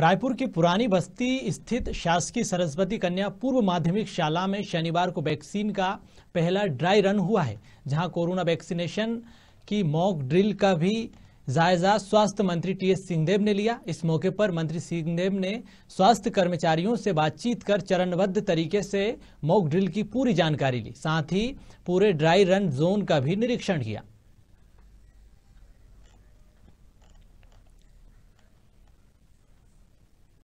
रायपुर की पुरानी बस्ती स्थित शासकीय सरस्वती कन्या पूर्व माध्यमिक शाला में शनिवार को वैक्सीन का पहला ड्राई रन हुआ है जहां कोरोना वैक्सीनेशन की मॉक ड्रिल का भी जायजा स्वास्थ्य मंत्री टी एस सिंहदेव ने लिया इस मौके पर मंत्री सिंहदेव ने स्वास्थ्य कर्मचारियों से बातचीत कर चरणबद्ध तरीके से मॉक ड्रिल की पूरी जानकारी ली साथ ही पूरे ड्राई रन जोन का भी निरीक्षण किया